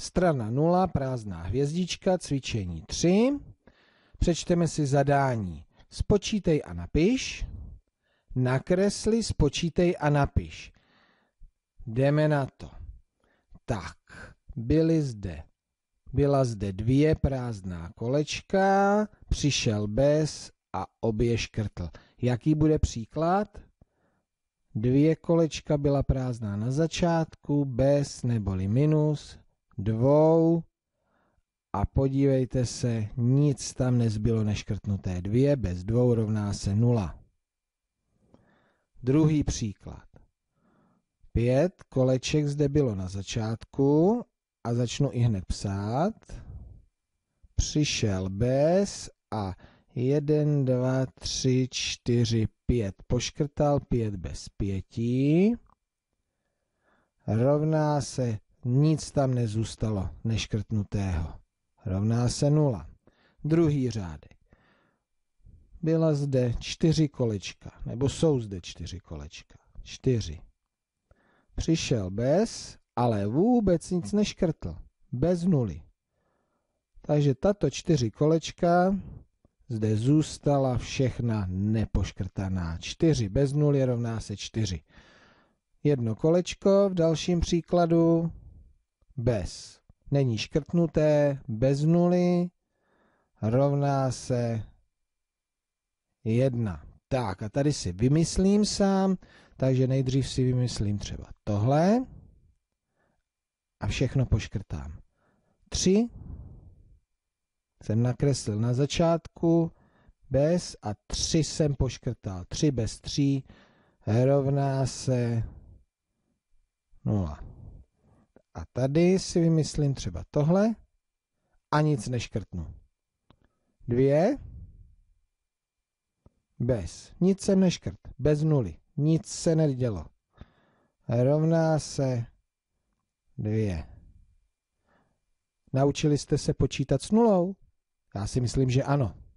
Strana 0, prázdná hvězdička, cvičení 3. Přečteme si zadání. Spočítej a napiš. Nakresli, spočítej a napiš. Jdeme na to. Tak, byly zde. Byla zde dvě prázdná kolečka, přišel bez a obě škrtl. Jaký bude příklad? Dvě kolečka byla prázdná na začátku, bez neboli minus, dvou a podívejte se, nic tam nezbylo neškrtnuté. dvě bez dvou rovná se nula. Druhý příklad. Pět koleček zde bylo na začátku a začnu i hned psát. Přišel bez a 1, 2, 3, 4, 5. Poškrtal 5 bez 5. Rovná se nic tam nezůstalo neškrtnutého. Rovná se nula. Druhý řádek. Byla zde čtyři kolečka, nebo jsou zde čtyři kolečka. Čtyři. Přišel bez, ale vůbec nic neškrtl. Bez nuly. Takže tato čtyři kolečka zde zůstala všechna nepoškrtaná. čtyři bez nuly rovná se čtyři. Jedno kolečko v dalším příkladu bez. Není škrtnuté, bez nuly rovná se 1. Tak a tady si vymyslím sám, takže nejdřív si vymyslím třeba tohle a všechno poškrtám. 3 jsem nakreslil na začátku bez a 3 jsem poškrtal. 3 bez 3 rovná se 0. A tady si vymyslím třeba tohle a nic neškrtnu. Dvě. Bez. Nic jsem neškrt. Bez nuly. Nic se nedělo. Rovná se dvě. Naučili jste se počítat s nulou? Já si myslím, že ano.